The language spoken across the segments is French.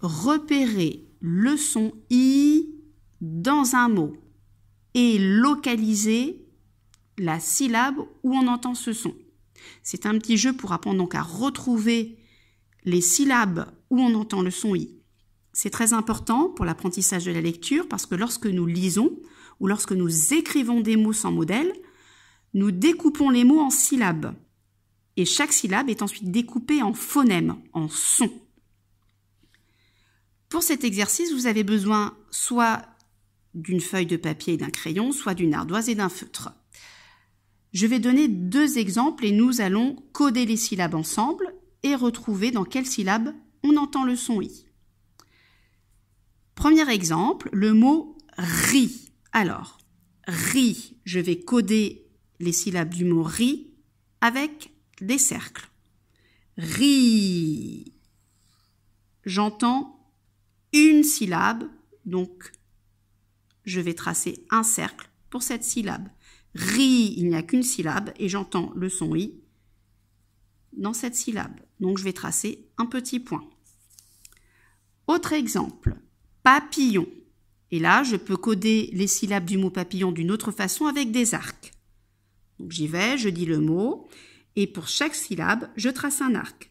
repérer le son i dans un mot et localiser la syllabe où on entend ce son. C'est un petit jeu pour apprendre donc à retrouver les syllabes où on entend le son i. C'est très important pour l'apprentissage de la lecture parce que lorsque nous lisons ou lorsque nous écrivons des mots sans modèle, nous découpons les mots en syllabes. Et chaque syllabe est ensuite découpée en phonèmes, en sons. Pour cet exercice, vous avez besoin soit d'une feuille de papier et d'un crayon, soit d'une ardoise et d'un feutre. Je vais donner deux exemples et nous allons coder les syllabes ensemble et retrouver dans quelle syllabe on entend le son i. Premier exemple, le mot ri. Alors, ri, je vais coder les syllabes du mot ri avec des cercles. Ri. J'entends une syllabe, donc je vais tracer un cercle pour cette syllabe. Ri, il n'y a qu'une syllabe et j'entends le son i dans cette syllabe. Donc je vais tracer un petit point. Autre exemple, papillon. Et là, je peux coder les syllabes du mot papillon d'une autre façon avec des arcs. Donc j'y vais, je dis le mot, et pour chaque syllabe, je trace un arc.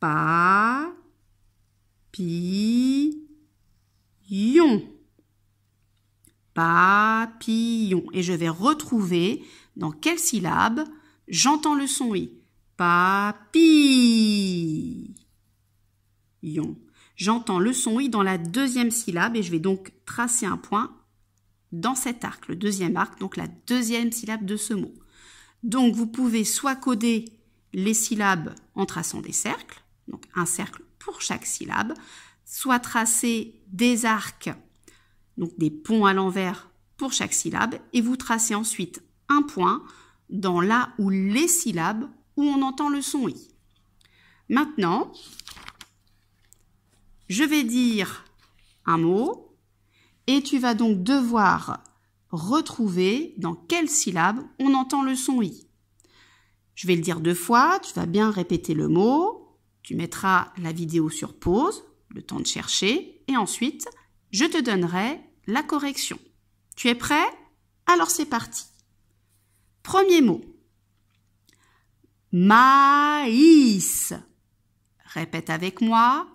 Pa, papillon. Papillon. Et je vais retrouver dans quelle syllabe j'entends le son i. Papillon. J'entends le son i dans la deuxième syllabe et je vais donc tracer un point dans cet arc, le deuxième arc, donc la deuxième syllabe de ce mot. Donc vous pouvez soit coder les syllabes en traçant des cercles, donc un cercle chaque syllabe, soit tracer des arcs, donc des ponts à l'envers pour chaque syllabe, et vous tracez ensuite un point dans la ou les syllabes où on entend le son i. Maintenant, je vais dire un mot et tu vas donc devoir retrouver dans quelle syllabe on entend le son i. Je vais le dire deux fois, tu vas bien répéter le mot tu mettras la vidéo sur pause, le temps de chercher, et ensuite, je te donnerai la correction. Tu es prêt Alors c'est parti. Premier mot. Maïs. Répète avec moi.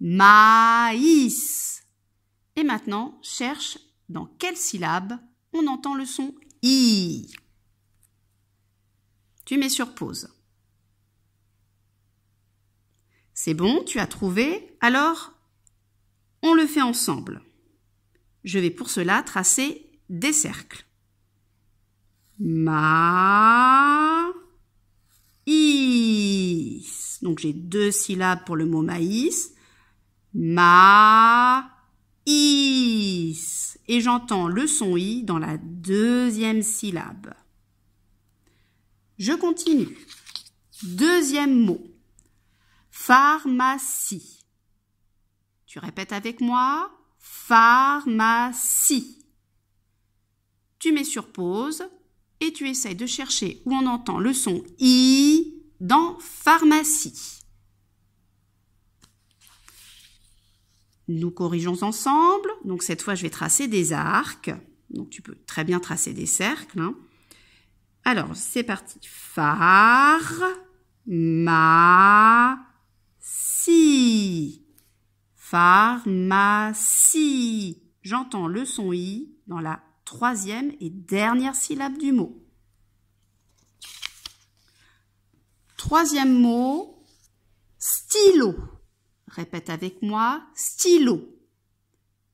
Maïs. Et maintenant, cherche dans quelle syllabe on entend le son I. Tu mets sur pause. C'est bon, tu as trouvé, alors on le fait ensemble. Je vais pour cela tracer des cercles. Ma is. Donc j'ai deux syllabes pour le mot maïs. Ma is. Et j'entends le son i dans la deuxième syllabe. Je continue. Deuxième mot. Pharmacie. Tu répètes avec moi. Pharmacie. Tu mets sur pause et tu essayes de chercher où on entend le son I dans pharmacie. Nous corrigeons ensemble. Donc cette fois, je vais tracer des arcs. Donc tu peux très bien tracer des cercles. Hein. Alors, c'est parti. Pharmacie. ma, pharmacie, J'entends le son i dans la troisième et dernière syllabe du mot. Troisième mot, stylo. Répète avec moi, stylo.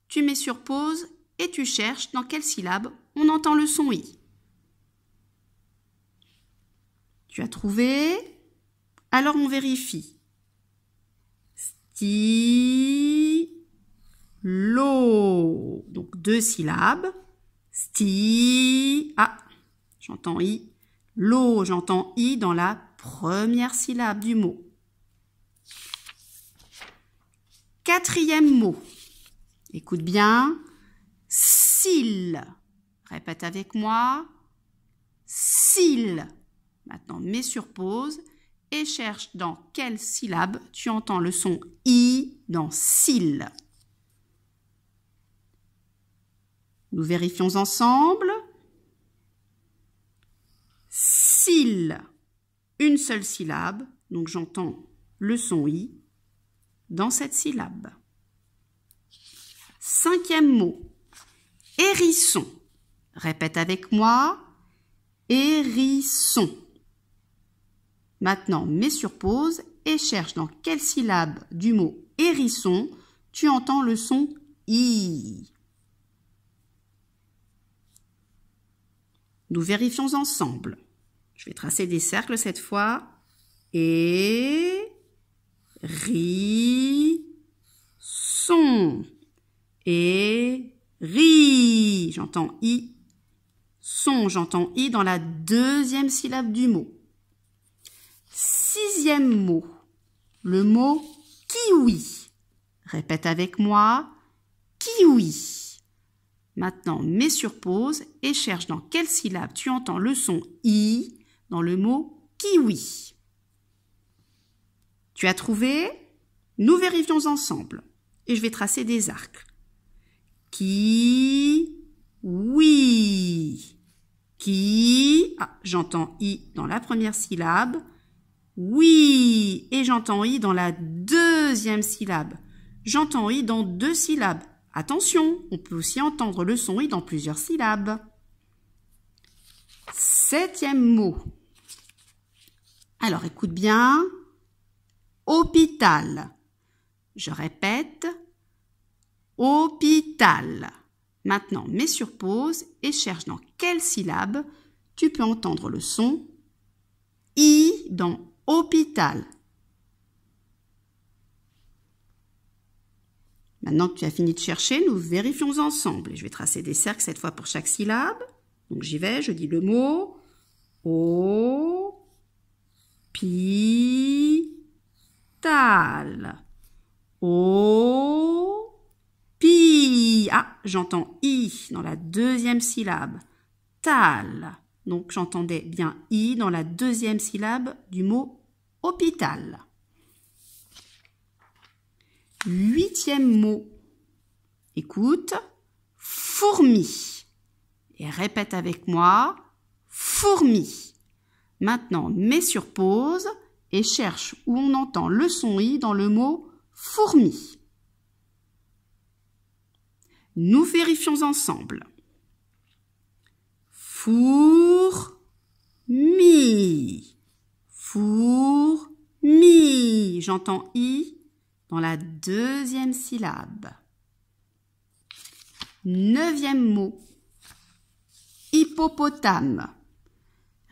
Tu mets sur pause et tu cherches dans quelle syllabe on entend le son i. Tu as trouvé Alors on vérifie. Sti-lo, Donc deux syllabes. Sti. Ah, j'entends i. lo, j'entends i dans la première syllabe du mot. Quatrième mot. Écoute bien. S'il Répète avec moi. S'il Maintenant, mets sur pause et cherche dans quelle syllabe tu entends le son i dans s'il. Nous vérifions ensemble. S'il, une seule syllabe, donc j'entends le son i dans cette syllabe. Cinquième mot, hérisson. Répète avec moi, hérisson. Maintenant, mets sur pause et cherche dans quelle syllabe du mot hérisson tu entends le son i. Nous vérifions ensemble. Je vais tracer des cercles cette fois. Et ri son et ri. J'entends i. Son, j'entends i dans la deuxième syllabe du mot. Sixième mot, le mot kiwi. Répète avec moi, kiwi. Maintenant, mets sur pause et cherche dans quelle syllabe tu entends le son i dans le mot kiwi. Tu as trouvé Nous vérifions ensemble et je vais tracer des arcs. Qui oui qui j'entends i dans la première syllabe oui. Et j'entends i dans la deuxième syllabe. J'entends i dans deux syllabes. Attention, on peut aussi entendre le son i dans plusieurs syllabes. Septième mot. Alors écoute bien. Hôpital. Je répète. Hôpital. Maintenant, mets sur pause et cherche dans quelle syllabe tu peux entendre le son i dans hôpital. Maintenant que tu as fini de chercher, nous vérifions ensemble. Je vais tracer des cercles cette fois pour chaque syllabe. Donc j'y vais, je dis le mot. Pi. Tal. Pi. Ah, j'entends I dans la deuxième syllabe. Tal. Donc j'entendais bien I dans la deuxième syllabe du mot hôpital. Huitième mot. Écoute. Fourmi. Et répète avec moi. Fourmi. Maintenant, mets sur pause et cherche où on entend le son I dans le mot fourmi. Nous vérifions ensemble mi Four four-mi. J'entends i dans la deuxième syllabe. Neuvième mot. Hippopotame.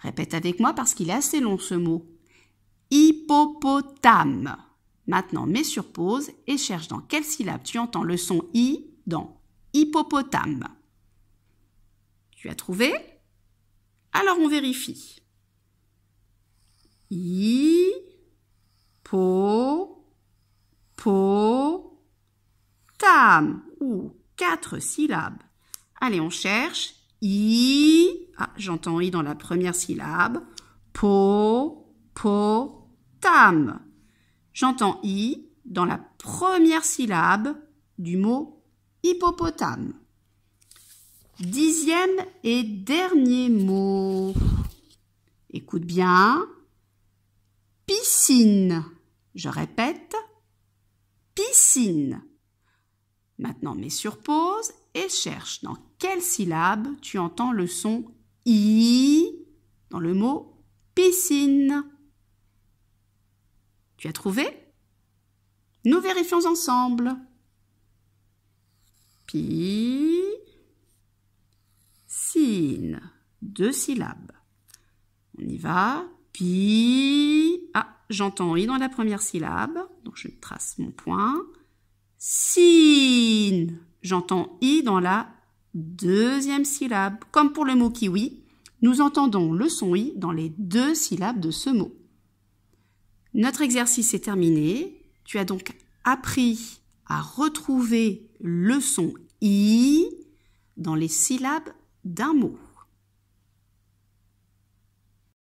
Répète avec moi parce qu'il est assez long ce mot. Hippopotame. Maintenant, mets sur pause et cherche dans quelle syllabe tu entends le son i dans hippopotame. Tu as trouvé alors on vérifie. I, po, po, tam, ou quatre syllabes. Allez, on cherche. I, ah, j'entends I dans la première syllabe. Po, po, tam. J'entends I dans la première syllabe du mot hippopotame. Dixième et dernier mot. Écoute bien. Piscine. Je répète. Piscine. Maintenant, mets sur pause et cherche dans quelle syllabe tu entends le son i dans le mot piscine. Tu as trouvé Nous vérifions ensemble. Piscine. Deux syllabes. On y va. Pi. Ah, j'entends I dans la première syllabe. Donc je trace mon point. Sine. J'entends I dans la deuxième syllabe. Comme pour le mot kiwi, nous entendons le son I dans les deux syllabes de ce mot. Notre exercice est terminé. Tu as donc appris à retrouver le son I dans les syllabes d'un mot.